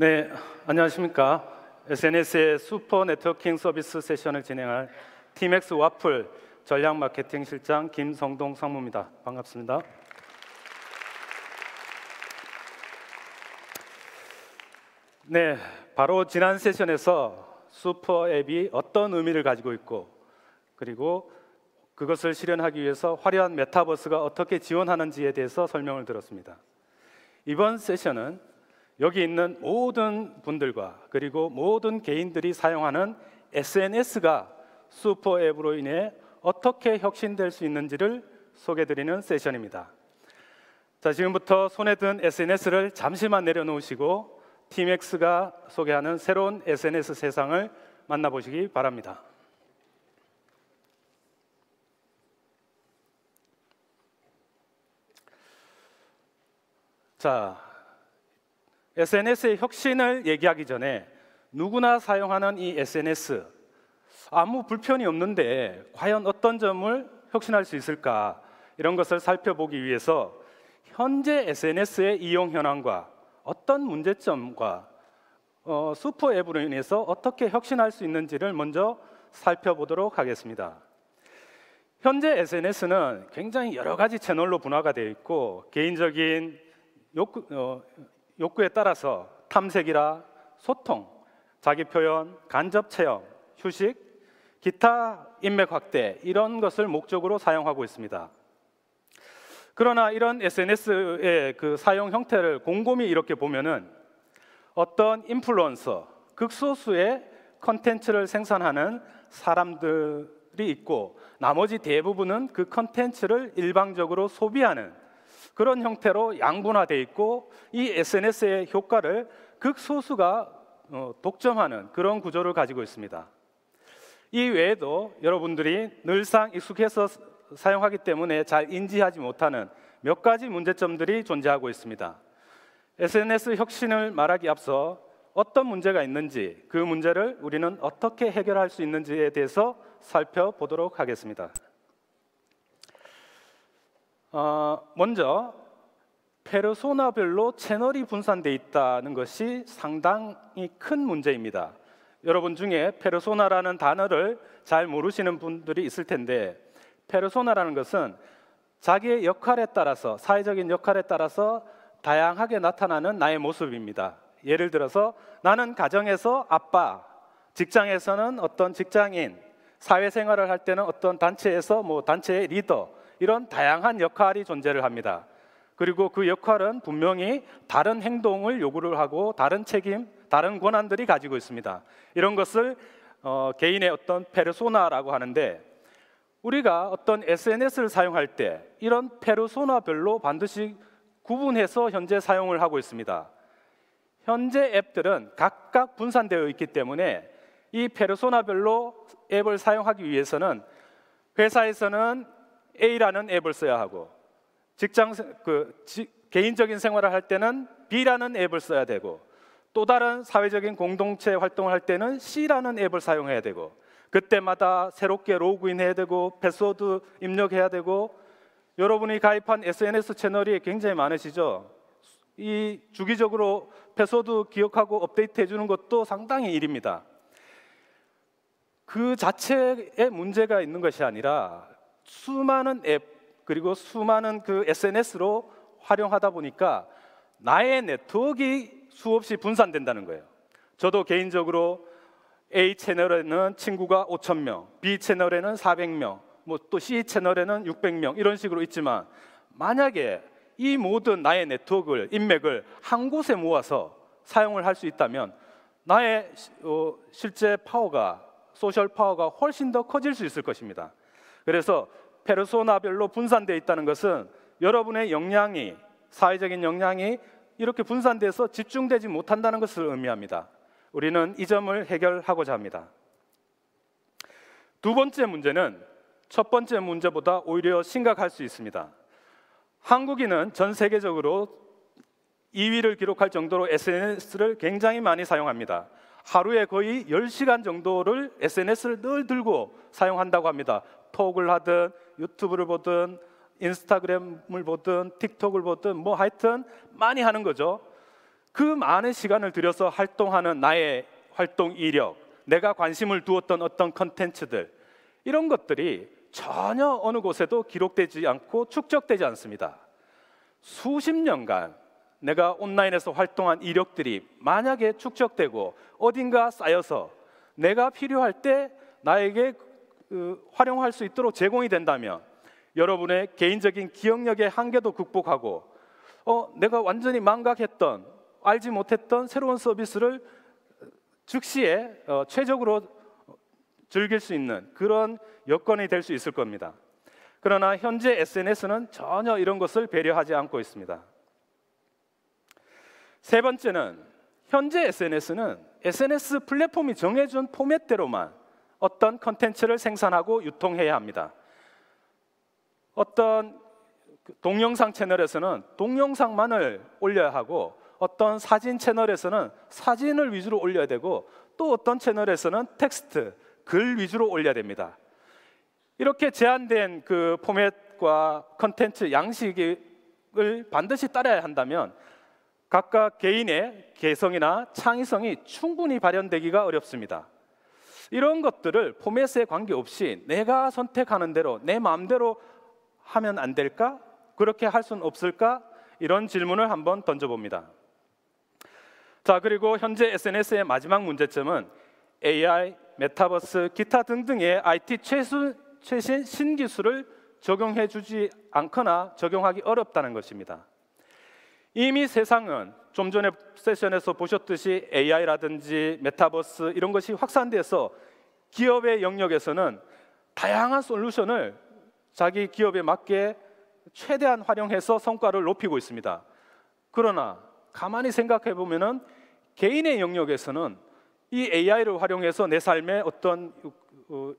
네, 안녕하십니까. SNS의 슈퍼 네트워킹 서비스 세션을 진행할 팀엑스 와플 전략 마케팅 실장 김성동 상무입니다. 반갑습니다. 네, 바로 지난 세션에서 슈퍼 앱이 어떤 의미를 가지고 있고 그리고 그것을 실현하기 위해서 화려한 메타버스가 어떻게 지원하는지에 대해서 설명을 들었습니다. 이번 세션은 여기 있는 모든 분들과 그리고 모든 개인들이 사용하는 SNS가 슈퍼 앱으로 인해 어떻게 혁신될 수 있는지를 소개드리는 세션입니다. 자, 지금부터 손에 든 SNS를 잠시만 내려놓으시고 팀엑스가 소개하는 새로운 SNS 세상을 만나보시기 바랍니다. 자, SNS의 혁신을 얘기하기 전에 누구나 사용하는 이 SNS 아무 불편이 없는데 과연 어떤 점을 혁신할 수 있을까 이런 것을 살펴보기 위해서 현재 SNS의 이용 현황과 어떤 문제점과 어, 슈퍼 앱으로 인해서 어떻게 혁신할 수 있는지를 먼저 살펴보도록 하겠습니다. 현재 SNS는 굉장히 여러 가지 채널로 분화가 되어 있고 개인적인 욕 어, 욕구에 따라서 탐색이라 소통, 자기 표현, 간접 체험, 휴식, 기타 인맥 확대 이런 것을 목적으로 사용하고 있습니다. 그러나 이런 SNS의 그 사용 형태를 곰곰이 이렇게 보면은 어떤 인플루언서 극소수의 컨텐츠를 생산하는 사람들이 있고 나머지 대부분은 그 컨텐츠를 일방적으로 소비하는 그런 형태로 양분화돼 있고 이 SNS의 효과를 극소수가 어, 독점하는 그런 구조를 가지고 있습니다. 이 외에도 여러분들이 늘상 익숙해서 사용하기 때문에 잘 인지하지 못하는 몇 가지 문제점들이 존재하고 있습니다. SNS 혁신을 말하기 앞서 어떤 문제가 있는지 그 문제를 우리는 어떻게 해결할 수 있는지에 대해서 살펴보도록 하겠습니다. 어, 먼저 페르소나별로 채널이 분산돼 있다는 것이 상당히 큰 문제입니다. 여러분 중에 페르소나라는 단어를 잘 모르시는 분들이 있을 텐데 페르소나라는 것은 자기의 역할에 따라서 사회적인 역할에 따라서 다양하게 나타나는 나의 모습입니다. 예를 들어서 나는 가정에서 아빠, 직장에서는 어떤 직장인, 사회생활을 할 때는 어떤 단체에서 뭐 단체의 리더 이런 다양한 역할이 존재를 합니다. 그리고 그 역할은 분명히 다른 행동을 요구를 하고 다른 책임, 다른 권한들이 가지고 있습니다. 이런 것을 어, 개인의 어떤 페르소나라고 하는데 우리가 어떤 SNS를 사용할 때 이런 페르소나별로 반드시 구분해서 현재 사용을 하고 있습니다. 현재 앱들은 각각 분산되어 있기 때문에 이 페르소나별로 앱을 사용하기 위해서는 회사에서는 A라는 앱을 써야 하고 직장 그 지, 개인적인 생활을 할 때는 B라는 앱을 써야 되고 또 다른 사회적인 공동체 활동을 할 때는 C라는 앱을 사용해야 되고 그때마다 새롭게 로그인해야 되고 패스워드 입력해야 되고 여러분이 가입한 SNS 채널이 굉장히 많으시죠. 이 주기적으로 패스워드 기억하고 업데이트 해주는 것도 상당히 일입니다. 그 자체에 문제가 있는 것이 아니라 수많은 앱 그리고 수많은 그 SNS로 활용하다 보니까 나의 네트워크가 수없이 분산된다는 거예요. 저도 개인적으로 A 채널에는 친구가 5천 명, B 채널에는 400명, 뭐 또 C 채널에는 600명 이런 식으로 있지만 만약에 이 모든 나의 네트워크를 인맥을 한 곳에 모아서 사용을 할 수 있다면 나의 어, 실제 파워가 소셜 파워가 훨씬 더 커질 수 있을 것입니다. 그래서 페르소나별로 분산되어 있다는 것은 여러분의 역량이 사회적인 역량이 이렇게 분산돼서 집중되지 못한다는 것을 의미합니다. 우리는 이 점을 해결하고자 합니다. 두 번째 문제는 첫 번째 문제보다 오히려 심각할 수 있습니다. 한국인은 전 세계적으로 2위를 기록할 정도로 SNS를 굉장히 많이 사용합니다. 하루에 거의 10시간 정도를 SNS를 늘 들고 사용한다고 합니다. 톡을 하든 유튜브를 보든 인스타그램을 보든 틱톡을 보든 뭐 하여튼 많이 하는 거죠. 그 많은 시간을 들여서 활동하는 나의 활동 이력, 내가 관심을 두었던 어떤 컨텐츠들 이런 것들이 전혀 어느 곳에도 기록되지 않고 축적되지 않습니다. 수십 년간 내가 온라인에서 활동한 이력들이 만약에 축적되고 어딘가 쌓여서 내가 필요할 때 나에게 그, 활용할 수 있도록 제공이 된다면 여러분의 개인적인 기억력의 한계도 극복하고 어, 내가 완전히 망각했던 알지 못했던 새로운 서비스를 즉시에 어, 최적으로 즐길 수 있는 그런 여건이 될 수 있을 겁니다. 그러나 현재 SNS는 전혀 이런 것을 배려하지 않고 있습니다. 세 번째는 현재 SNS는 SNS 플랫폼이 정해준 포맷대로만 어떤 컨텐츠를 생산하고 유통해야 합니다. 어떤 동영상 채널에서는 동영상만을 올려야 하고 어떤 사진 채널에서는 사진을 위주로 올려야 되고 또 어떤 채널에서는 텍스트, 글 위주로 올려야 됩니다. 이렇게 제한된 그 포맷과 컨텐츠 양식을 반드시 따라야 한다면 각각 개인의 개성이나 창의성이 충분히 발현되기가 어렵습니다. 이런 것들을 포맷에 관계없이 내가 선택하는 대로 내 마음대로 하면 안 될까? 그렇게 할 수는 없을까? 이런 질문을 한번 던져봅니다. 자, 그리고 현재 SNS의 마지막 문제점은 AI, 메타버스, 기타 등등의 IT 최수, 최신 신기술을 적용해 주지 않거나 적용하기 어렵다는 것입니다. 이미 세상은 좀 전에 세션에서 보셨듯이 AI라든지 메타버스 이런 것이 확산돼서 기업의 영역에서는 다양한 솔루션을 자기 기업에 맞게 최대한 활용해서 성과를 높이고 있습니다. 그러나 가만히 생각해 보면은 개인의 영역에서는 이 AI를 활용해서 내 삶에 어떤 어,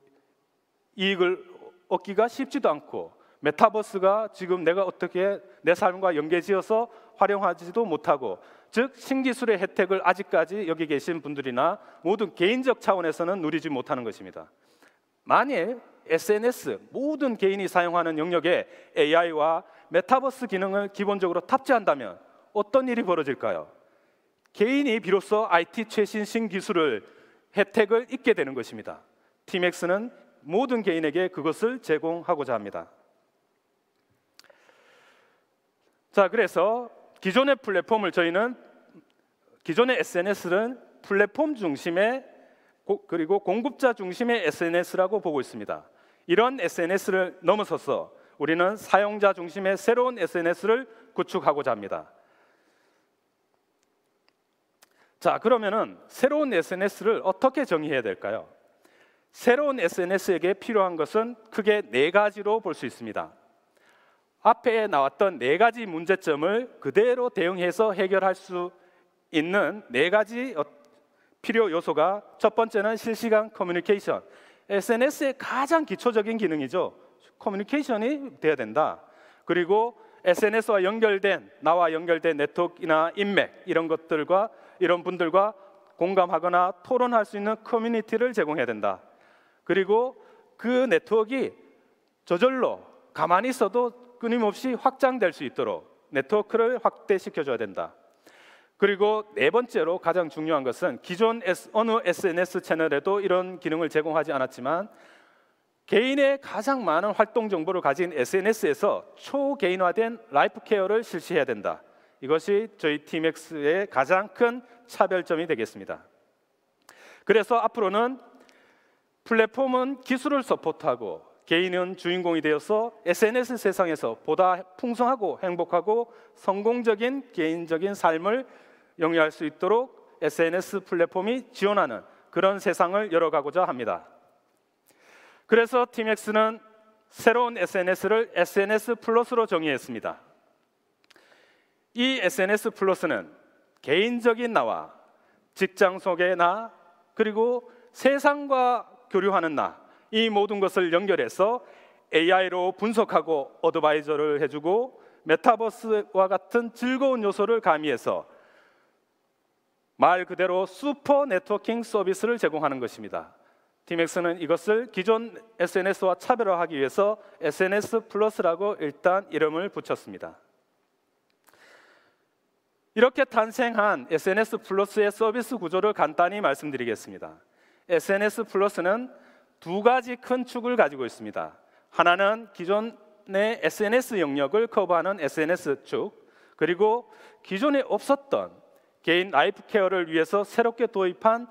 이익을 얻기가 쉽지도 않고 메타버스가 지금 내가 어떻게 내 삶과 연계지어서 활용하지도 못하고 즉 신기술의 혜택을 아직까지 여기 계신 분들이나 모든 개인적 차원에서는 누리지 못하는 것입니다. 만일 SNS 모든 개인이 사용하는 영역에 AI와 메타버스 기능을 기본적으로 탑재한다면 어떤 일이 벌어질까요? 개인이 비로소 IT 최신 신기술을 혜택을 입게 되는 것입니다. 팀엑스는 모든 개인에게 그것을 제공하고자 합니다. 자, 그래서 기존의 플랫폼을 저희는 기존의 SNS는 플랫폼 중심의 그리고 공급자 중심의 SNS라고 보고 있습니다. 이런 SNS를 넘어서서 우리는 사용자 중심의 새로운 SNS를 구축하고자 합니다. 자, 그러면은 새로운 SNS를 어떻게 정의해야 될까요? 새로운 SNS에게 필요한 것은 크게 네 가지로 볼 수 있습니다. 앞에 나왔던 네 가지 문제점을 그대로 대응해서 해결할 수 있는 네 가지 어, 필요 요소가 첫 번째는 실시간 커뮤니케이션. SNS의 가장 기초적인 기능이죠. 커뮤니케이션이 돼야 된다. 그리고 SNS와 연결된 나와 연결된 네트워크나 인맥 이런 것들과 이런 분들과 공감하거나 토론할 수 있는 커뮤니티를 제공해야 된다. 그리고 그 네트워크가 저절로 가만히 있어도 끊임없이 확장될 수 있도록 네트워크를 확대시켜 줘야 된다. 그리고 네 번째로 가장 중요한 것은 기존 어느 SNS 채널에도 이런 기능을 제공하지 않았지만 개인의 가장 많은 활동 정보를 가진 SNS에서 초개인화된 라이프 케어를 실시해야 된다. 이것이 저희 팀엑스의 가장 큰 차별점이 되겠습니다. 그래서 앞으로는 플랫폼은 기술을 서포트하고 개인은 주인공이 되어서 SNS 세상에서 보다 풍성하고 행복하고 성공적인 개인적인 삶을 영위할 수 있도록 SNS 플랫폼이 지원하는 그런 세상을 열어가고자 합니다. 그래서 팀엑스는 새로운 SNS를 SNS 플러스로 정의했습니다. 이 SNS 플러스는 개인적인 나와 직장 속의 나 그리고 세상과 교류하는 나이 모든 것을 연결해서 AI로 분석하고 어드바이저를 해주고 메타버스와 같은 즐거운 요소를 가미해서 말 그대로 슈퍼 네트워킹 서비스를 제공하는 것입니다. 팀엑스는 이것을 기존 SNS와 차별화하기 위해서 SNS 플러스라고 일단 이름을 붙였습니다. 이렇게 탄생한 SNS 플러스의 서비스 구조를 간단히 말씀드리겠습니다. SNS 플러스는 두 가지 큰 축을 가지고 있습니다. 하나는 기존의 SNS 영역을 커버하는 SNS 축, 그리고 기존에 없었던 개인 라이프 케어를 위해서 새롭게 도입한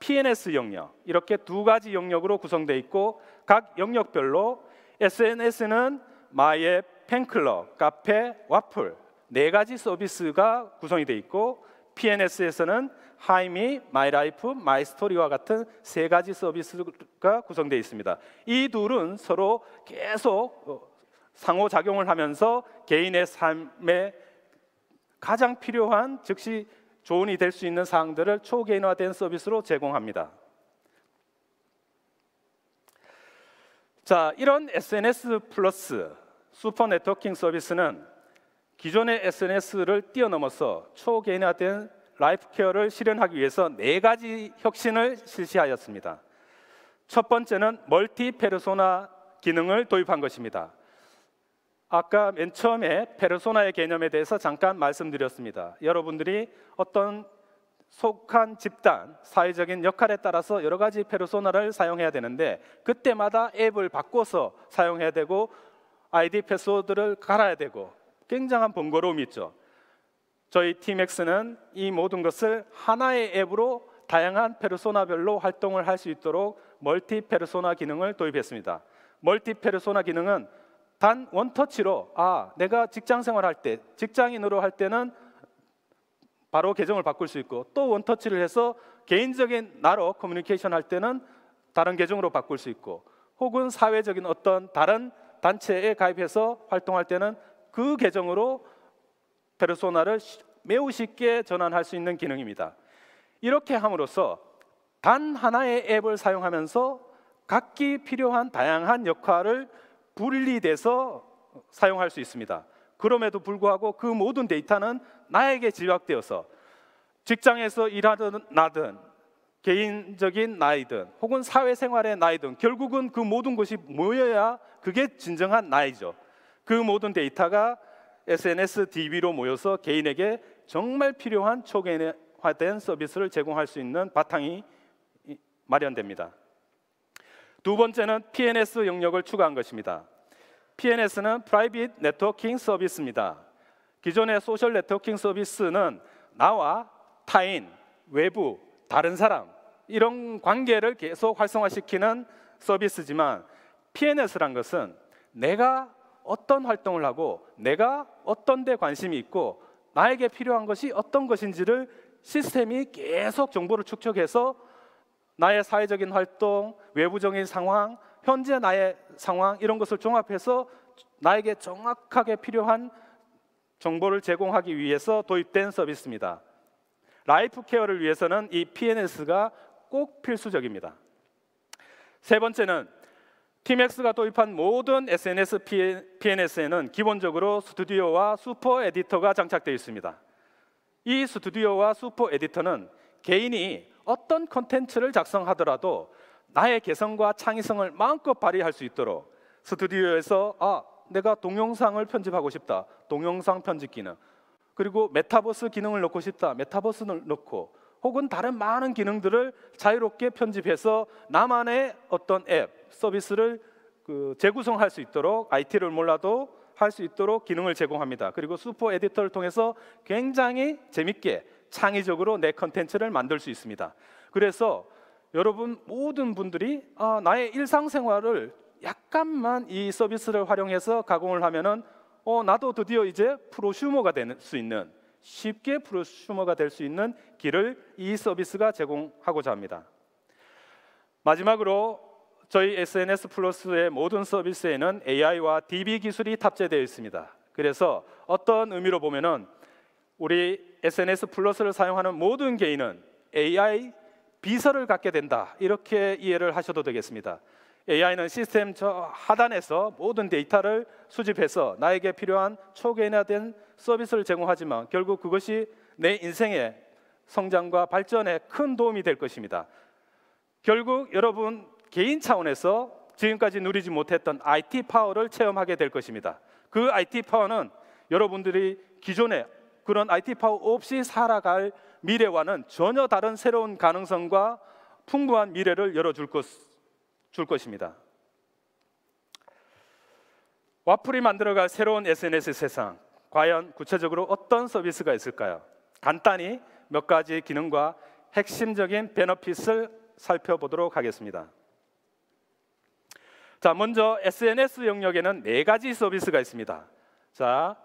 PNS 영역 이렇게 두 가지 영역으로 구성돼 있고 각 영역별로 SNS는 마의 팬클럽, 카페, 와플 네 가지 서비스가 구성이 돼 있고 PNS에서는 하이미, 마이라이프, 마이스토리와 같은 세 가지 서비스가 구성되어 있습니다. 이 둘은 서로 계속 어, 상호작용을 하면서 개인의 삶에 가장 필요한 즉시 조언이 될 수 있는 사항들을 초개인화된 서비스로 제공합니다. 자, 이런 SNS 플러스 슈퍼 네트워킹 서비스는 기존의 SNS를 뛰어넘어서 초개인화된 라이프 케어를 실현하기 위해서 네 가지 혁신을 실시하였습니다. 첫 번째는 멀티 페르소나 기능을 도입한 것입니다. 아까 맨 처음에 페르소나의 개념에 대해서 잠깐 말씀드렸습니다. 여러분들이 어떤 속한 집단, 사회적인 역할에 따라서 여러 가지 페르소나를 사용해야 되는데 그때마다 앱을 바꿔서 사용해야 되고 아이디 패스워드를 갈아야 되고 굉장한 번거로움이 있죠. 저희 팀엑스는 이 모든 것을 하나의 앱으로 다양한 페르소나별로 활동을 할 수 있도록 멀티 페르소나 기능을 도입했습니다. 멀티 페르소나 기능은 단 원터치로 아 내가 직장 생활할 때 직장인으로 할 때는 바로 계정을 바꿀 수 있고 또 원터치를 해서 개인적인 나로 커뮤니케이션 할 때는 다른 계정으로 바꿀 수 있고 혹은 사회적인 어떤 다른 단체에 가입해서 활동할 때는 그 계정으로 페르소나를 매우 쉽게 전환할 수 있는 기능입니다. 이렇게 함으로써 단 하나의 앱을 사용하면서 각기 필요한 다양한 역할을 분리돼서 사용할 수 있습니다. 그럼에도 불구하고 그 모든 데이터는 나에게 집약되어서 직장에서 일하는 나든 개인적인 나이든 혹은 사회생활의 나이든 결국은 그 모든 것이 모여야 그게 진정한 나이죠. 그 모든 데이터가 SNS DB로 모여서 개인에게 정말 필요한 초기인화된 서비스를 제공할 수 있는 바탕이 마련됩니다. 두 번째는 PNS 영역을 추가한 것입니다. PNS는 Private Networking Service입니다. 기존의 소셜 네트워킹 서비스는 나와 타인, 외부, 다른 사람 이런 관계를 계속 활성화시키는 서비스지만 PNS란 것은 내가 어떤 활동을 하고 내가 어떤 데 관심이 있고 나에게 필요한 것이 어떤 것인지를 시스템이 계속 정보를 축적해서 나의 사회적인 활동, 외부적인 상황, 현재 나의 상황 이런 것을 종합해서 나에게 정확하게 필요한 정보를 제공하기 위해서 도입된 서비스입니다. 라이프 케어를 위해서는 이 PNS가 꼭 필수적입니다. 세 번째는 팀엑스가 도입한 모든 SNS PNS에는 기본적으로 스튜디오와 슈퍼 에디터가 장착되어 있습니다. 이 스튜디오와 슈퍼 에디터는 개인이 어떤 컨텐츠를 작성하더라도 나의 개성과 창의성을 마음껏 발휘할 수 있도록 스튜디오에서 아 내가 동영상을 편집하고 싶다 동영상 편집 기능 그리고 메타버스 기능을 넣고 싶다 메타버스를 넣고 혹은 다른 많은 기능들을 자유롭게 편집해서 나만의 어떤 앱, 서비스를 그 재구성할 수 있도록 IT를 몰라도 할 수 있도록 기능을 제공합니다. 그리고 슈퍼 에디터를 통해서 굉장히 재밌게 창의적으로 내 컨텐츠를 만들 수 있습니다. 그래서 여러분 모든 분들이 아, 나의 일상생활을 약간만 이 서비스를 활용해서 가공을 하면은 어, 나도 드디어 이제 프로슈머가 될 수 있는 쉽게 프로슈머가 될 수 있는 길을 이 서비스가 제공하고자 합니다. 마지막으로 저희 SNS 플러스의 모든 서비스에는 AI와 DB 기술이 탑재되어 있습니다. 그래서 어떤 의미로 보면은 우리 SNS 플러스를 사용하는 모든 개인은 AI 비서를 갖게 된다. 이렇게 이해를 하셔도 되겠습니다. AI는 시스템 저 하단에서 모든 데이터를 수집해서 나에게 필요한 초개인화된 서비스를 제공하지만 결국 그것이 내 인생의 성장과 발전에 큰 도움이 될 것입니다. 결국 여러분 개인 차원에서 지금까지 누리지 못했던 IT 파워를 체험하게 될 것입니다. 그 IT 파워는 여러분들이 기존에 그런 IT 파워 없이 살아갈 미래와는 전혀 다른 새로운 가능성과 풍부한 미래를 열어줄 것, 줄 것입니다. 와플이 만들어갈 새로운 SNS 세상 과연 구체적으로 어떤 서비스가 있을까요? 간단히 몇 가지 기능과 핵심적인 베너핏을 살펴보도록 하겠습니다. 자, 먼저 SNS 영역에는 네 가지 서비스가 있습니다. 자,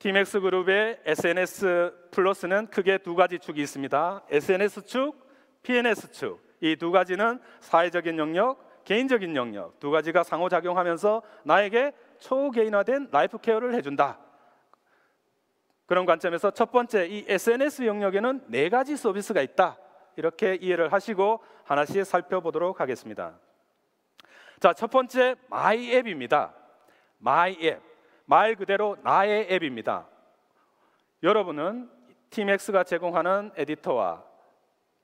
TMX 그룹의 SNS 플러스는 크게 두 가지 축이 있습니다. SNS 축, PNS 축. 이두 가지는 사회적인 영역, 개인적인 영역 두 가지가 상호작용하면서 나에게 초개인화된 라이프 케어를 해준다. 그런 관점에서 첫 번째 이 SNS 영역에는 네 가지 서비스가 있다. 이렇게 이해를 하시고 하나씩 살펴보도록 하겠습니다. 자, 첫 번째 마이 앱입니다. 마이 앱. 말 그대로 나의 앱입니다. 여러분은 팀엑스가 제공하는 에디터와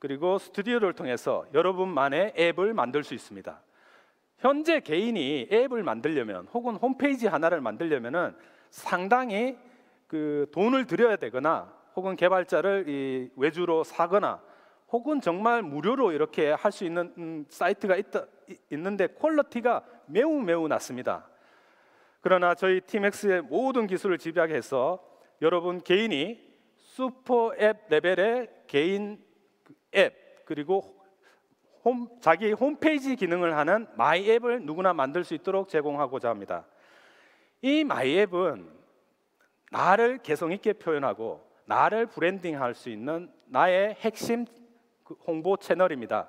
그리고 스튜디오를 통해서 여러분만의 앱을 만들 수 있습니다. 현재 개인이 앱을 만들려면 혹은 홈페이지 하나를 만들려면은 상당히 그 돈을 들여야 되거나 혹은 개발자를 이 외주로 사거나 혹은 정말 무료로 이렇게 할 수 있는 음, 사이트가 있다, 있는데 퀄러티가 매우 매우 낮습니다. 그러나 저희 팀엑스의 모든 기술을 집약해서 여러분 개인이 슈퍼 앱 레벨의 개인 앱 그리고 홈, 자기 홈페이지 기능을 하는 마이 앱을 누구나 만들 수 있도록 제공하고자 합니다. 이 마이 앱은 나를 개성 있게 표현하고 나를 브랜딩할 수 있는 나의 핵심 그 홍보 채널입니다.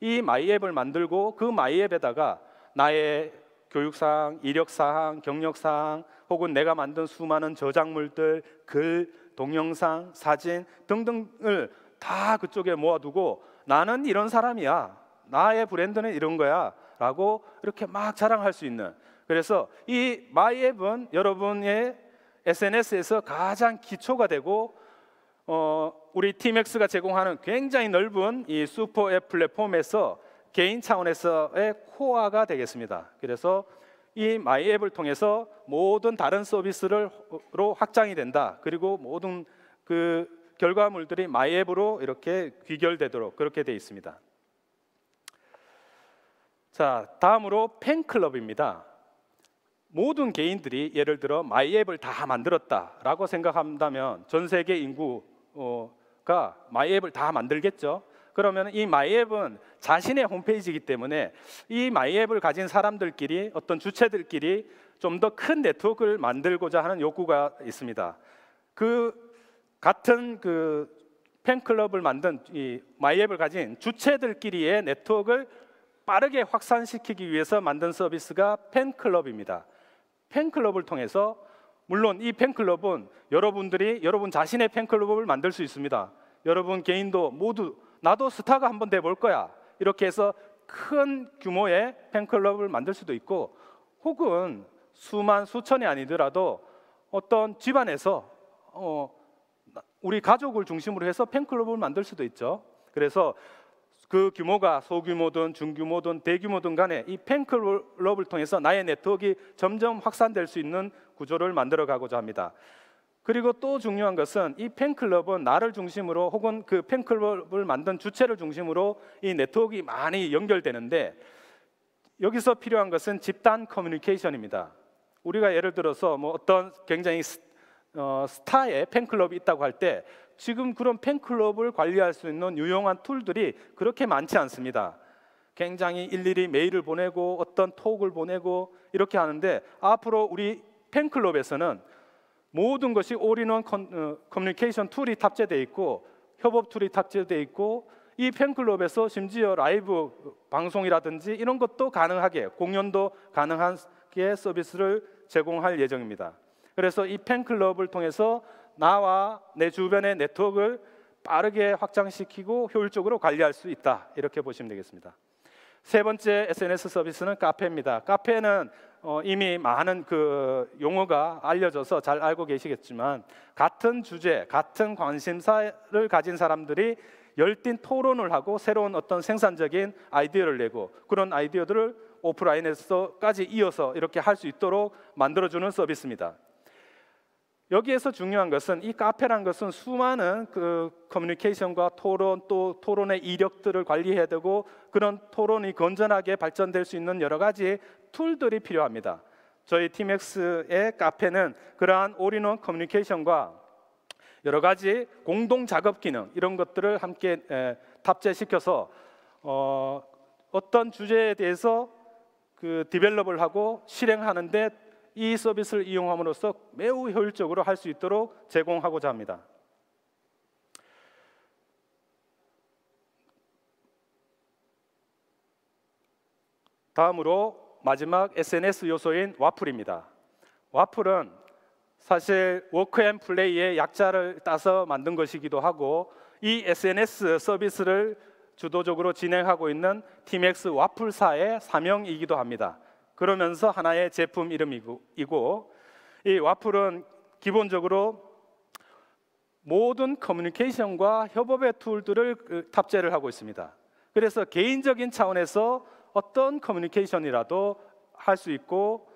이 마이 앱을 만들고 그 마이 앱에다가 나의 교육사항, 이력사항, 경력사항 혹은 내가 만든 수많은 저작물들, 글, 동영상, 사진 등등을 다 그쪽에 모아두고 나는 이런 사람이야. 나의 브랜드는 이런 거야. 라고 이렇게 막 자랑할 수 있는 그래서 이 마이앱은 여러분의 SNS에서 가장 기초가 되고 어, 우리 팀엑스가 제공하는 굉장히 넓은 이 슈퍼 앱 플랫폼에서 개인 차원에서의 코어가 되겠습니다. 그래서 이 마이앱을 통해서 모든 다른 서비스로 확장이 된다. 그리고 모든 그 결과물들이 마이앱으로 이렇게 귀결되도록 그렇게 되어 있습니다. 자, 다음으로 팬클럽입니다. 모든 개인들이 예를 들어 마이앱을 다 만들었다라고 생각한다면 전 세계 인구가 마이앱을 다 만들겠죠. 그러면 이 마이앱은 자신의 홈페이지이기 때문에 이 마이앱을 가진 사람들끼리 어떤 주체들끼리 좀 더 큰 네트워크를 만들고자 하는 욕구가 있습니다. 그 같은 그 팬클럽을 만든 이 마이앱을 가진 주체들끼리의 네트워크를 빠르게 확산시키기 위해서 만든 서비스가 팬클럽입니다. 팬클럽을 통해서 물론 이 팬클럽은 여러분들이 여러분 자신의 팬클럽을 만들 수 있습니다. 여러분 개인도 모두 나도 스타가 한번 돼 볼 거야. 이렇게 해서 큰 규모의 팬클럽을 만들 수도 있고 혹은 수만 수천이 아니더라도 어떤 집안에서 어, 우리 가족을 중심으로 해서 팬클럽을 만들 수도 있죠. 그래서 그 규모가 소규모든 중규모든 대규모든 간에 이 팬클럽을 통해서 나의 네트워크가 점점 확산될 수 있는 구조를 만들어 가고자 합니다. 그리고 또 중요한 것은 이 팬클럽은 나를 중심으로 혹은 그 팬클럽을 만든 주체를 중심으로 이 네트워크가 많이 연결되는데 여기서 필요한 것은 집단 커뮤니케이션입니다. 우리가 예를 들어서 뭐 어떤 굉장히 어, 스타의 팬클럽이 있다고 할 때 지금 그런 팬클럽을 관리할 수 있는 유용한 툴들이 그렇게 많지 않습니다. 굉장히 일일이 메일을 보내고 어떤 톡을 보내고 이렇게 하는데 앞으로 우리 팬클럽에서는 모든 것이 올인원 커뮤니케이션 어, 툴이 탑재돼 있고 협업 툴이 탑재돼 있고 이 팬클럽에서 심지어 라이브 방송이라든지 이런 것도 가능하게 공연도 가능하게 서비스를 제공할 예정입니다. 그래서 이 팬클럽을 통해서 나와 내 주변의 네트워크를 빠르게 확장시키고 효율적으로 관리할 수 있다. 이렇게 보시면 되겠습니다. 세 번째 SNS 서비스는 카페입니다. 카페는 어, 이미 많은 그 용어가 알려져서 잘 알고 계시겠지만 같은 주제, 같은 관심사를 가진 사람들이 열띤 토론을 하고 새로운 어떤 생산적인 아이디어를 내고 그런 아이디어들을 오프라인에서까지 이어서 이렇게 할 수 있도록 만들어주는 서비스입니다. 여기에서 중요한 것은 이 카페란 것은 수많은 그 커뮤니케이션과 토론 또 토론의 이력들을 관리해야 되고 그런 토론이 건전하게 발전될 수 있는 여러 가지 툴들이 필요합니다. 저희 팀엑스의 카페는 그러한 올인원 커뮤니케이션과 여러 가지 공동 작업 기능 이런 것들을 함께 에, 탑재시켜서 어, 어떤 주제에 대해서 그 디벨롭을 하고 실행하는데 이 서비스를 이용함으로써 매우 효율적으로 할 수 있도록 제공하고자 합니다. 다음으로 마지막 SNS 요소인 와플입니다. 와플은 사실 워크앤플레이의 약자를 따서 만든 것이기도 하고 이 SNS 서비스를 주도적으로 진행하고 있는 팀엑스 와플사의 사명이기도 합니다. 그러면서 하나의 제품 이름이고 이 와플은 기본적으로 모든 커뮤니케이션과 협업의 툴들을 그 탑재를 하고 있습니다. 그래서 개인적인 차원에서 어떤 커뮤니케이션이라도 할 수 있고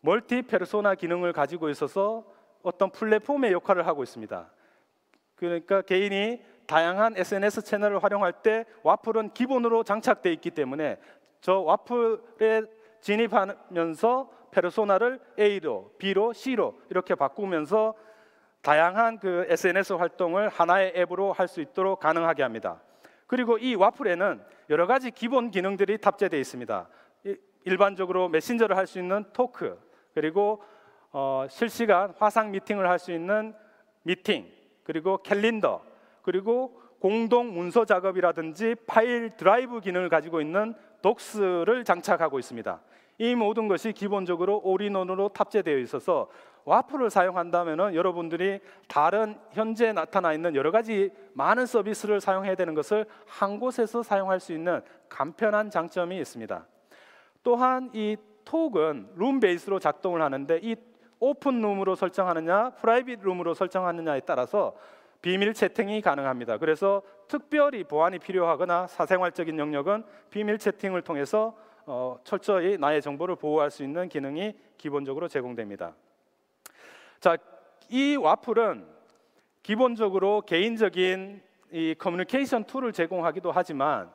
멀티 페르소나 기능을 가지고 있어서 어떤 플랫폼의 역할을 하고 있습니다. 그러니까 개인이 다양한 SNS 채널을 활용할 때 와플은 기본으로 장착돼 있기 때문에 저 와플의 진입하면서 페르소나를 A로, B로, C로 이렇게 바꾸면서 다양한 그 SNS 활동을 하나의 앱으로 할 수 있도록 가능하게 합니다. 그리고 이 와플에는 여러 가지 기본 기능들이 탑재되어 있습니다. 일반적으로 메신저를 할 수 있는 토크, 그리고 어, 실시간 화상 미팅을 할 수 있는 미팅, 그리고 캘린더, 그리고 공동 문서 작업이라든지 파일 드라이브 기능을 가지고 있는 독스를 장착하고 있습니다. 이 모든 것이 기본적으로 올인원으로 탑재되어 있어서 와플을 사용한다면 여러분들이 다른 현재 나타나 있는 여러 가지 많은 서비스를 사용해야 되는 것을 한 곳에서 사용할 수 있는 간편한 장점이 있습니다. 또한 이 톡은 룸 베이스로 작동을 하는데 이 오픈 룸으로 설정하느냐 프라이빗 룸으로 설정하느냐에 따라서 비밀 채팅이 가능합니다. 그래서 특별히 보안이 필요하거나 사생활적인 영역은 비밀 채팅을 통해서 어, 철저히 나의 정보를 보호할 수 있는 기능이 기본적으로 제공됩니다. 자, 이 와플은 기본적으로 개인적인 이 커뮤니케이션 툴을 제공하기도 하지만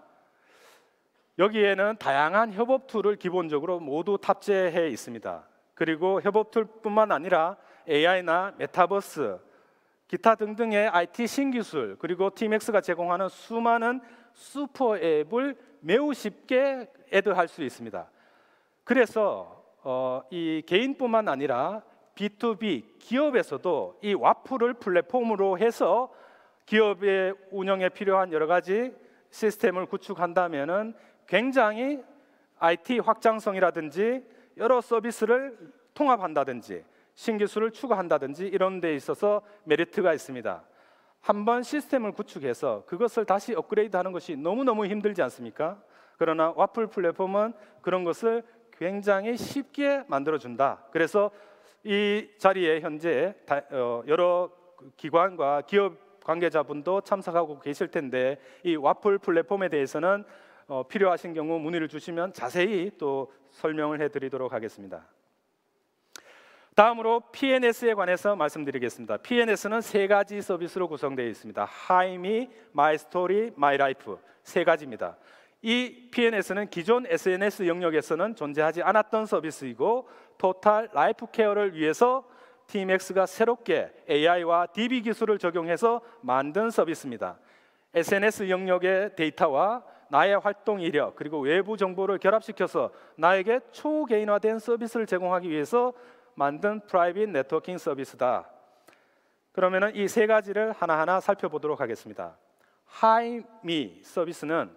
여기에는 다양한 협업 툴을 기본적으로 모두 탑재해 있습니다. 그리고 협업 툴뿐만 아니라 AI나 메타버스, 기타 등등의 IT 신기술 그리고 TMX가 제공하는 수많은 슈퍼 앱을 매우 쉽게 애드할 수 있습니다. 그래서 어, 이 개인뿐만 아니라 B2B 기업에서도 이 와플을 플랫폼으로 해서 기업의 운영에 필요한 여러 가지 시스템을 구축한다면은 굉장히 IT 확장성이라든지 여러 서비스를 통합한다든지 신기술을 추가한다든지 이런 데 있어서 메리트가 있습니다. 한번 시스템을 구축해서 그것을 다시 업그레이드하는 것이 너무너무 힘들지 않습니까? 그러나 와플 플랫폼은 그런 것을 굉장히 쉽게 만들어준다. 그래서 이 자리에 현재 어, 여러 기관과 기업 관계자분도 참석하고 계실 텐데 이 와플 플랫폼에 대해서는 어, 필요하신 경우 문의를 주시면 자세히 또 설명을 해드리도록 하겠습니다. 다음으로 PNS에 관해서 말씀드리겠습니다. PNS는 세 가지 서비스로 구성되어 있습니다. 하이미, 마이스토리, 마이라이프 세 가지입니다. 이 PNS는 기존 SNS 영역에서는 존재하지 않았던 서비스이고 토탈 라이프 케어를 위해서 TMX가 새롭게 AI와 DB 기술을 적용해서 만든 서비스입니다. SNS 영역의 데이터와 나의 활동 이력 그리고 외부 정보를 결합시켜서 나에게 초개인화된 서비스를 제공하기 위해서 만든 프라이빗 네트워킹 서비스다. 그러면은 이 세 가지를 하나하나 살펴보도록 하겠습니다. 하이미 서비스는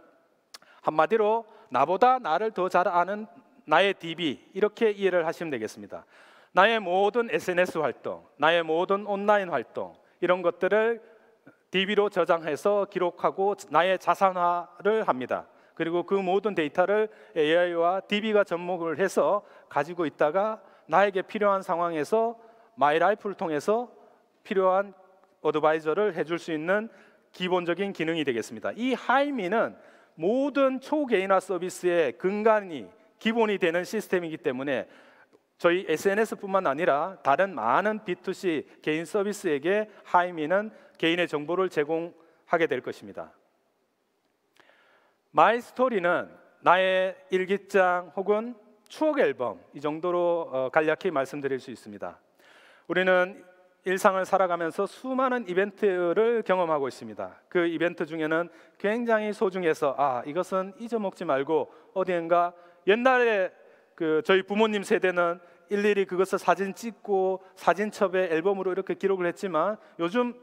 한마디로 나보다 나를 더 잘 아는 나의 DB 이렇게 이해를 하시면 되겠습니다. 나의 모든 SNS 활동, 나의 모든 온라인 활동 이런 것들을 DB로 저장해서 기록하고 나의 자산화를 합니다. 그리고 그 모든 데이터를 AI와 DB가 접목을 해서 가지고 있다가 나에게 필요한 상황에서 마이라이프를 통해서 필요한 어드바이저를 해줄 수 있는 기본적인 기능이 되겠습니다. 이 하이미는 모든 초개인화 서비스의 근간이 기본이 되는 시스템이기 때문에 저희 SNS뿐만 아니라 다른 많은 B2C 개인 서비스에게 하이미는 개인의 정보를 제공하게 될 것입니다. 마이 스토리는 나의 일기장 혹은 추억 앨범 이 정도로 어, 간략히 말씀드릴 수 있습니다. 우리는 일상을 살아가면서 수많은 이벤트를 경험하고 있습니다. 그 이벤트 중에는 굉장히 소중해서 아 이것은 잊어먹지 말고 어디엔가 옛날에 그 저희 부모님 세대는 일일이 그것을 사진 찍고 사진첩에 앨범으로 이렇게 기록을 했지만 요즘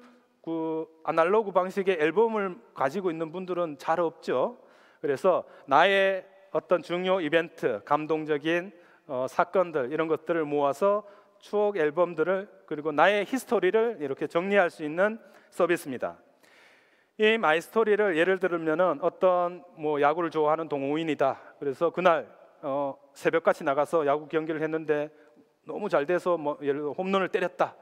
그 아날로그 방식의 앨범을 가지고 있는 분들은 잘 없죠. 그래서 나의 어떤 중요 이벤트, 감동적인 어, 사건들 이런 것들을 모아서 추억 앨범들을 그리고 나의 히스토리를 이렇게 정리할 수 있는 서비스입니다. 이 마이 스토리를 예를 들면은 어떤 뭐 야구를 좋아하는 동호인이다. 그래서 그날 어, 새벽같이 나가서 야구 경기를 했는데 너무 잘 돼서 뭐 예를 홈런을 때렸다.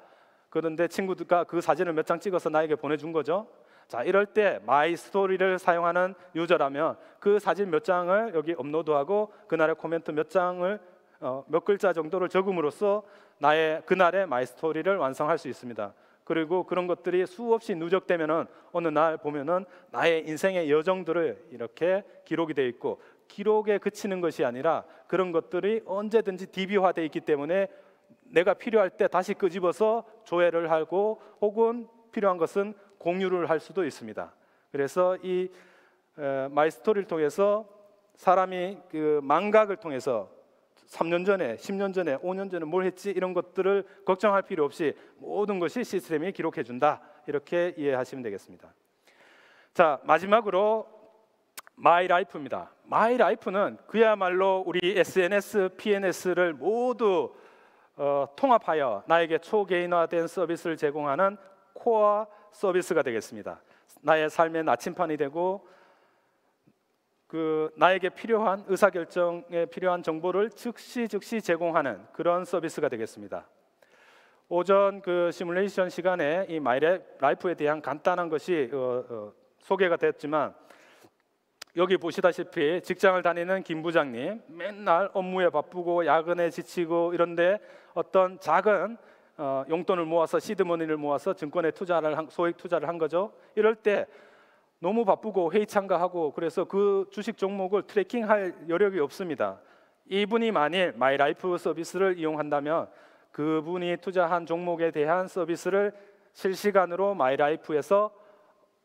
그런데 친구들과 그 사진을 몇 장 찍어서 나에게 보내준 거죠. 자, 이럴 때 마이 스토리를 사용하는 유저라면 그 사진 몇 장을 여기 업로드하고 그날의 코멘트 몇 장을 어, 몇 글자 정도를 적음으로써 나의 그날의 마이 스토리를 완성할 수 있습니다. 그리고 그런 것들이 수없이 누적되면은 어느 날 보면은 나의 인생의 여정들을 이렇게 기록이 돼 있고 기록에 그치는 것이 아니라 그런 것들이 언제든지 DB화돼 있기 때문에 내가 필요할 때 다시 끄집어서 조회를 하고 혹은 필요한 것은 공유를 할 수도 있습니다. 그래서 이 마이스토리를 통해서 사람이 그 망각을 통해서 3년 전에, 10년 전에, 5년 전에 뭘 했지 이런 것들을 걱정할 필요 없이 모든 것이 시스템이 기록해 준다. 이렇게 이해하시면 되겠습니다. 자, 마지막으로 마이 라이프입니다. 마이 라이프는 그야말로 우리 SNS, PNS를 모두 어, 통합하여 나에게 초개인화된 서비스를 제공하는 코어 서비스가 되겠습니다. 나의 삶의 나침판이 되고 그 나에게 필요한 의사결정에 필요한 정보를 즉시 즉시 제공하는 그런 서비스가 되겠습니다. 오전 그 시뮬레이션 시간에 이 마이 라이프에 대한 간단한 것이 어, 어, 소개가 됐지만 여기 보시다시피 직장을 다니는 김 부장님 맨날 업무에 바쁘고 야근에 지치고 이런데 어떤 작은 어, 용돈을 모아서 시드머니를 모아서 증권에 투자를 한, 소액 투자를 한 거죠. 이럴 때 너무 바쁘고 회의 참가하고 그래서 그 주식 종목을 트래킹할 여력이 없습니다. 이분이 만일 마이라이프 서비스를 이용한다면 그분이 투자한 종목에 대한 서비스를 실시간으로 마이라이프에서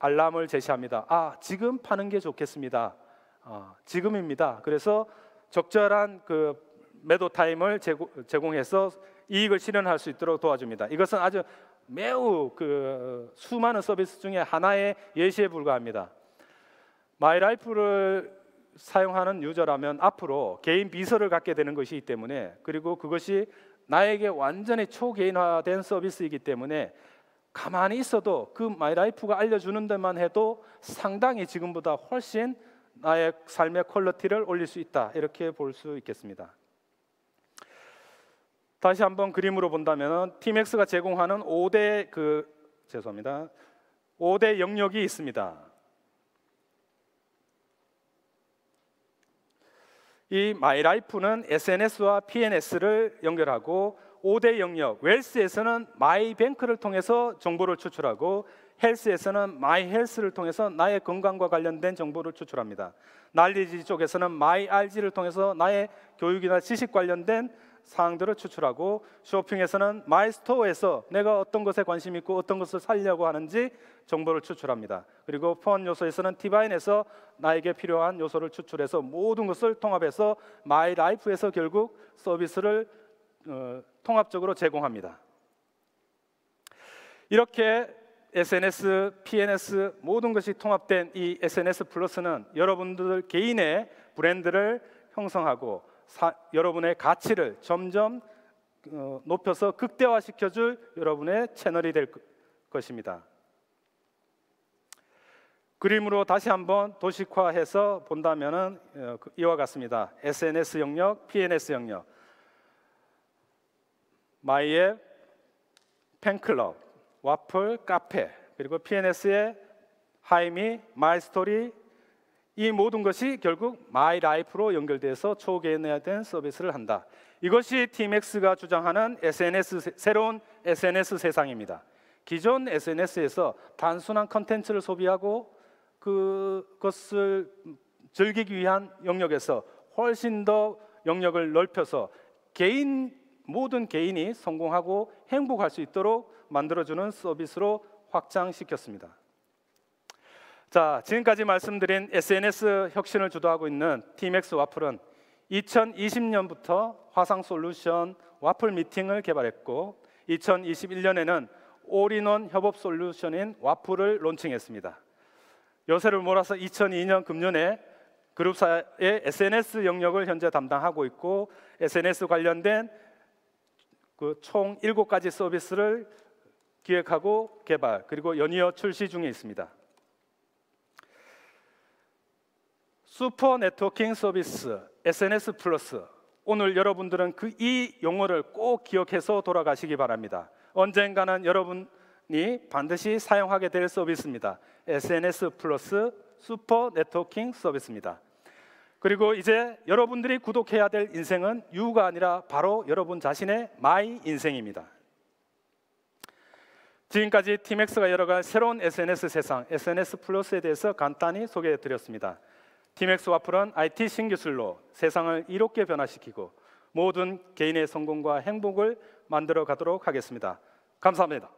알람을 제시합니다. 아 지금 파는 게 좋겠습니다. 어, 지금입니다. 그래서 적절한 그 매도 타임을 제공, 해서 이익을 실현할 수 있도록 도와줍니다. 이것은 아주 매우 그 수많은 서비스 중에 하나의 예시에 불과합니다. 마이라이프를 사용하는 유저라면 앞으로 개인 비서를 갖게 되는 것이기 때문에 그리고 그것이 나에게 완전히 초개인화된 서비스이기 때문에 가만히 있어도 그 마이라이프가 알려주는 데만 해도 상당히 지금보다 훨씬 나의 삶의 퀄리티를 올릴 수 있다 이렇게 볼 수 있겠습니다. 다시 한번 그림으로 본다면 팀엑스가 제공하는 5대 그 죄송합니다. 5대 영역이 있습니다. 이 마이라이프는 SNS와 PNS를 연결하고 5대 영역 웰스에서는 마이뱅크를 통해서 정보를 추출하고 헬스에서는 마이헬스를 통해서 나의 건강과 관련된 정보를 추출합니다. 난리지 쪽에서는 마이알지를 통해서 나의 교육이나 지식 관련된 사항들을 추출하고 쇼핑에서는 마이스토어에서 내가 어떤 것에 관심 있고 어떤 것을 살려고 하는지 정보를 추출합니다. 그리고 펀 요소에서는 티바인에서 나에게 필요한 요소를 추출해서 모든 것을 통합해서 마이라이프에서 결국 서비스를 어, 통합적으로 제공합니다. 이렇게 SNS, PNS 모든 것이 통합된 이 SNS 플러스는 여러분들 개인의 브랜드를 형성하고 사, 여러분의 가치를 점점 어, 높여서 극대화시켜줄 여러분의 채널이 될 것입니다. 그림으로 다시 한번 도식화해서 본다면은 어, 그, 이와 같습니다. SNS 영역, PNS 영역, 마이앱, 팬클럽, 와플, 카페, 그리고 PNS의 하이미, 마이스토리, 이 모든 것이 결국 마이 라이프로 연결돼서 초개인화된 서비스를 한다. 이것이 TMX가 주장하는 SNS 새로운 SNS 세상입니다. 기존 SNS에서 단순한 컨텐츠를 소비하고 그것을 즐기기 위한 영역에서 훨씬 더 영역을 넓혀서 개인 모든 개인이 성공하고 행복할 수 있도록 만들어주는 서비스로 확장시켰습니다. 자, 지금까지 말씀드린 SNS 혁신을 주도하고 있는 TMX 와플은 2020년부터 화상 솔루션 와플 미팅을 개발했고 2021년에는 올인원 협업 솔루션인 와플을 론칭했습니다. 요새를 몰아서 2002년 금년에 그룹사의 SNS 영역을 현재 담당하고 있고 SNS 관련된 그 총 7가지 서비스를 기획하고 개발 그리고 연이어 출시 중에 있습니다. 슈퍼 네트워킹 서비스 SNS 플러스 오늘 여러분들은 그 이 용어를 꼭 기억해서 돌아가시기 바랍니다. 언젠가는 여러분이 반드시 사용하게 될 서비스입니다. SNS 플러스 슈퍼 네트워킹 서비스입니다. 그리고 이제 여러분들이 구독해야 될 인생은 유가 아니라 바로 여러분 자신의 마이 인생입니다. 지금까지 팀엑스가 열어갈 새로운 SNS 세상, SNS 플러스에 대해서 간단히 소개해 드렸습니다. 팀엑스 와플은 IT 신기술로 세상을 이롭게 변화시키고 모든 개인의 성공과 행복을 만들어 가도록 하겠습니다. 감사합니다.